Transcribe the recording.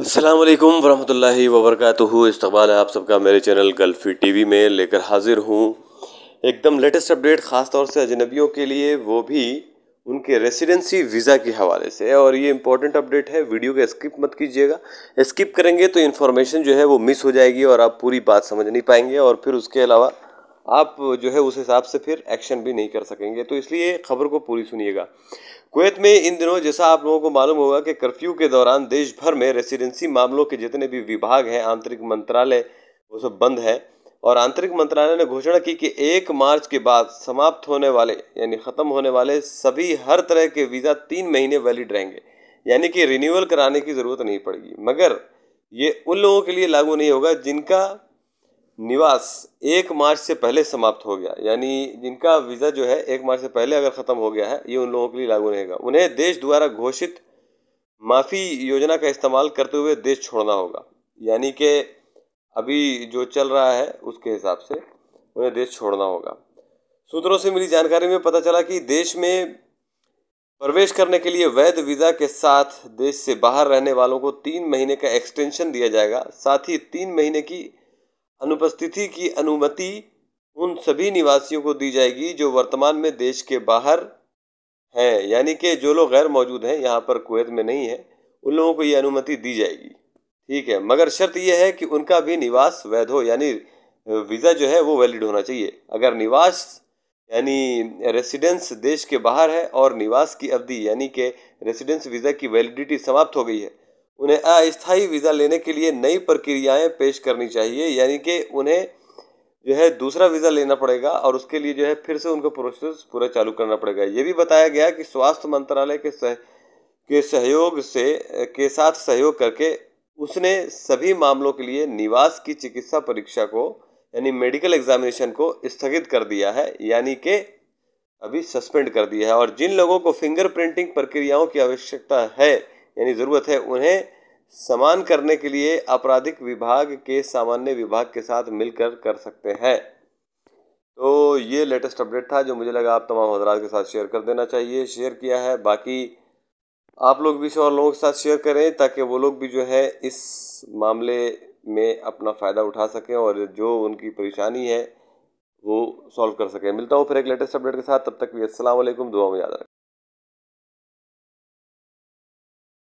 असलकम वरम् वबरक इस्तबाल है आप सबका मेरे चैनल गल्फी टीवी में लेकर हाजिर हूँ एकदम लेटेस्ट अपडेट ख़ास तौर से अजनबियों के लिए वो भी उनके रेसिडेंसी वीज़ा के हवाले से और ये इंपॉर्टेंट अपडेट है वीडियो को स्किप मत कीजिएगा स्किप करेंगे तो इन्फॉर्मेशन जो है वो मिस हो जाएगी और आप पूरी बात समझ नहीं पाएंगे और फिर उसके अलावा आप जो है उस हिसाब से फिर एक्शन भी नहीं कर सकेंगे तो इसलिए खबर को पूरी सुनिएगा कुवैत में इन दिनों जैसा आप लोगों को मालूम होगा कि कर्फ्यू के दौरान देश भर में रेसिडेंसी मामलों के जितने भी विभाग हैं आंतरिक मंत्रालय वो सब बंद है और आंतरिक मंत्रालय ने घोषणा की कि एक मार्च के बाद समाप्त होने वाले यानी ख़त्म होने वाले सभी हर तरह के वीज़ा तीन महीने वैलिड रहेंगे यानी कि रिन्यूअल कराने की ज़रूरत नहीं पड़ेगी मगर ये उन लोगों के लिए लागू नहीं होगा जिनका निवास एक मार्च से पहले समाप्त हो गया यानी जिनका वीज़ा जो है एक मार्च से पहले अगर ख़त्म हो गया है ये उन लोगों के लिए लागू रहेगा उन्हें देश द्वारा घोषित माफ़ी योजना का इस्तेमाल करते हुए देश छोड़ना होगा यानी कि अभी जो चल रहा है उसके हिसाब से उन्हें देश छोड़ना होगा सूत्रों से मिली जानकारी में पता चला कि देश में प्रवेश करने के लिए वैध वीज़ा के साथ देश से बाहर रहने वालों को तीन महीने का एक्सटेंशन दिया जाएगा साथ ही तीन महीने की अनुपस्थिति की अनुमति उन सभी निवासियों को दी जाएगी जो वर्तमान में देश के बाहर हैं यानी कि जो लोग गैर मौजूद हैं यहाँ पर कुवैत में नहीं है उन लोगों को ये अनुमति दी जाएगी ठीक है मगर शर्त यह है कि उनका भी निवास वैध हो यानी वीज़ा जो है वो वैलिड होना चाहिए अगर निवास यानी रेसिडेंस देश के बाहर है और निवास की अवधि यानी कि रेसिडेंस वीज़ा की वैलिडिटी समाप्त हो गई है उन्हें अस्थायी वीज़ा लेने के लिए नई प्रक्रियाएं पेश करनी चाहिए यानी कि उन्हें जो है दूसरा वीज़ा लेना पड़ेगा और उसके लिए जो है फिर से उनको प्रोसेस पूरा चालू करना पड़ेगा ये भी बताया गया कि स्वास्थ्य मंत्रालय के सह के सहयोग से के साथ सहयोग करके उसने सभी मामलों के लिए निवास की चिकित्सा परीक्षा को यानी मेडिकल एग्जामिनेशन को स्थगित कर दिया है यानी कि अभी सस्पेंड कर दिया है और जिन लोगों को फिंगर प्रिंटिंग प्रक्रियाओं की आवश्यकता है यानी ज़रूरत है उन्हें समान करने के लिए आपराधिक विभाग के सामान्य विभाग के साथ मिलकर कर सकते हैं तो ये लेटेस्ट अपडेट था जो मुझे लगा आप तमाम हजरात के साथ शेयर कर देना चाहिए शेयर किया है बाकी आप लोग भी और लोगों के साथ शेयर करें ताकि वो लोग भी जो है इस मामले में अपना फ़ायदा उठा सकें और जो उनकी परेशानी है वो सॉल्व कर सकें मिलता हूँ फिर एक लेटेस्ट अपडेट के साथ तब तक भी असलम दुआ में याद रखें